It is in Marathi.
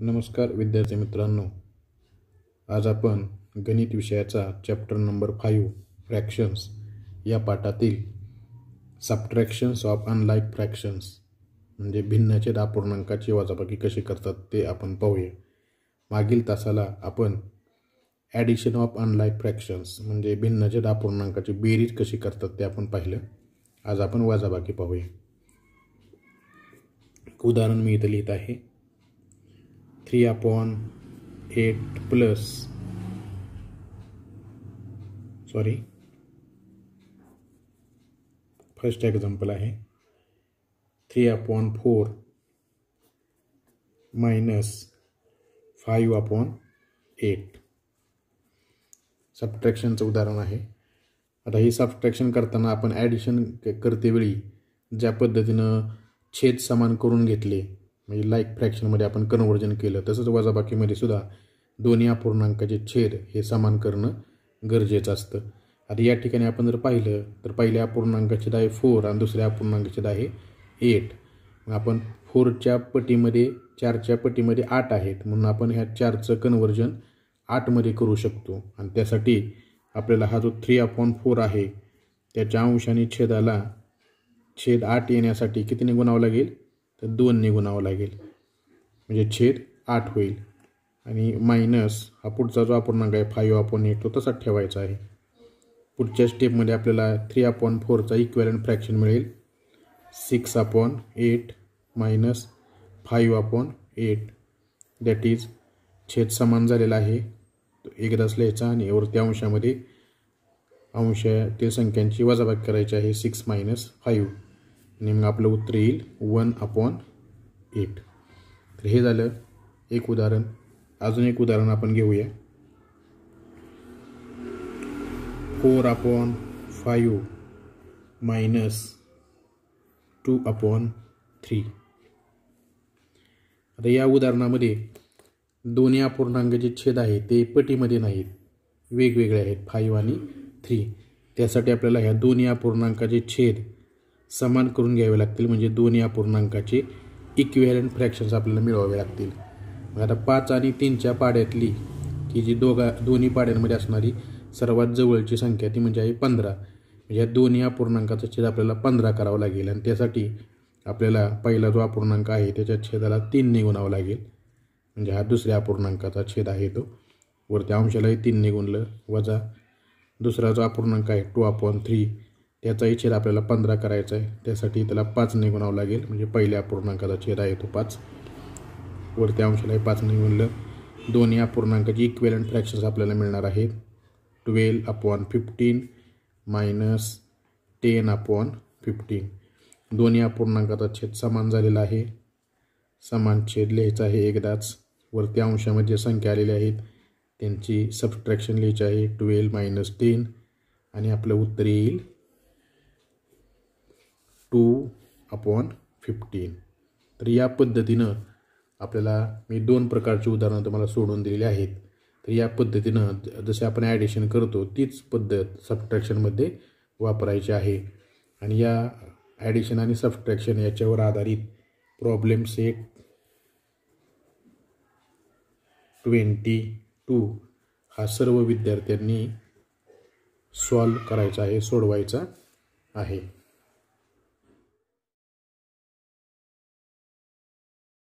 नमस्कार विद्यार्थी मित्रांनो आज आपण गणित विषयाचा चॅप्टर नंबर फाईव्ह फ्रॅक्शन्स या पाठातील सबट्रॅक्शन्स ऑफ अनलाईक फ्रॅक्शन्स म्हणजे भिन्नाचे दापूर्णांकाची अपूर्णांकाची वाजाबाकी कशी करतात ते आपण पाहूया मागील तासाला आपण ॲडिशन ऑफ अनलाईक फ्रॅक्शन्स म्हणजे भिन्नाच्या दापूर्णांकाची अपूर्णांकाची बेरीज कशी करतात ते आपण पाहिलं आज आपण वाजाबाकी पाहूया उदाहरण मी इथं लिहित आहे three upon eight plus sorry first example आहे three upon four minus five upon eight सबट्रॅक्शनचं उदाहरण आहे आता ही सबट्रॅक्शन करताना आपण ॲडिशन करतेवेळी ज्या पद्धतीनं छेद समान करून घेतले म्हणजे लाईक फ्रॅक्शनमध्ये आपण कन्व्हर्जन केलं तसंच वजाबाकीमध्ये सुद्धा दोन्ही अपूर्णांकाचे छेद हे समान करणं गरजेचं असतं आता या ठिकाणी आपण जर पाहिलं तर पहिल्या अपूर्णांकाचे आहे फोर आणि दुसऱ्या अपूर्णांकाचे आहे एट आपण फोरच्या पटीमध्ये चारच्या पटीमध्ये आठ आहेत म्हणून आपण ह्या चारचं कन्वर्जन आठमध्ये करू शकतो आणि त्यासाठी आपल्याला हा जो थ्री अपॉन फोर आहे त्याच्या अंशाने छेदाला छेद आठ येण्यासाठी कितीने गुणावं लागेल तर दोन निगुणावं लागेल म्हणजे छेद आठ होईल आणि मायनस हा पुढचा जो अपूर्णांक आहे फाईव्ह अपॉन एट तो तसाच ठेवायचा आहे पुढच्या स्टेपमध्ये आपल्याला थ्री अपॉन फोरचा इक्वेलंट फ्रॅक्शन मिळेल six upon eight minus five upon eight that is छेद समान झालेला आहे तो एकदाच लिहायचा आणि वरती अंशामध्ये अंश ते संख्यांची वजाबाकी करायची आहे सिक्स मायनस फाईव्ह नेमकं आपलं उत्तर येईल वन अपॉन एट तर हे झालं एक उदाहरण अजून एक उदाहरण आपण घेऊया four upon five minus two upon three आता या उदाहरणामध्ये दोन्ही अपूर्णांक जे छेद आहे ते पटीमध्ये नाहीत वेगवेगळे आहेत फाईव्ह आणि थ्री त्यासाठी आपल्याला ह्या दोन्ही अपूर्णांकाचे छेद समान करून घ्यावे लागतील म्हणजे दोन्ही अपूर्णांकाचे इक्विव्हॅलंट फ्रॅक्शन्स आपल्याला मिळवावे लागतील मग आता पाच आणि तीनच्या पाड्यातली की जी दोघा दोन्ही पाड्यांमध्ये असणारी सर्वात जवळची संख्या ती म्हणजे आहे पंधरा म्हणजे या दोन्ही अपूर्णांकाचा छेद आपल्याला पंधरा करावा लागेल आणि त्यासाठी आपल्याला पहिला जो अपूर्णांक आहे त्याच्या छेदाला तीन निगुणावं लागेल म्हणजे हा दुसऱ्या अपूर्णांकाचा छेद आहे तो वरत्या अंशालाही तीन निगुणलं वजा दुसरा जो अपूर्णांक आहे टू अपॉन थ्री त्याचाही छेद आपल्याला पंधरा करायचा आहे त्यासाठी त्याला पाच गुणावं लागेल म्हणजे पहिल्या अपूर्णांकाचा छेद आहे तो पाच वरती अंशाला पाच गुणलं दोन्ही अपूर्णांकाची इक्वेलंट फ्रॅक्शन्स आपल्याला मिळणार आहेत twelve upon fifteen minus ten upon fifteen दोन्ही अपूर्णांकाचा छेद समान झालेला आहे समान छेद लिहायचा आहे एकदाच वरती अंशामध्ये संख्या आलेल्या आहेत त्यांची सबस्ट्रॅक्शन लिहायची आहे ट्वेल्व मायनस टेन आणि आपलं उत्तर येईल टू अपॉन फिफ्टीन तर या पद्धतीनं आपल्याला मी दोन प्रकारची उदाहरणं तुम्हाला सोडून दिलेली आहेत तर या पद्धतीनं जसे आपण ॲडिशन करतो तीच पद्धत सबट्रॅक्शनमध्ये वापरायची आहे आणि या ॲडिशन आणि सबट्रॅक्शन याच्यावर आधारित प्रॉब्लेम सेट ट्वेंटी टू हा सर्व विद्यार्थ्यांनी सॉल्व करायचा आहे सोडवायचा आहे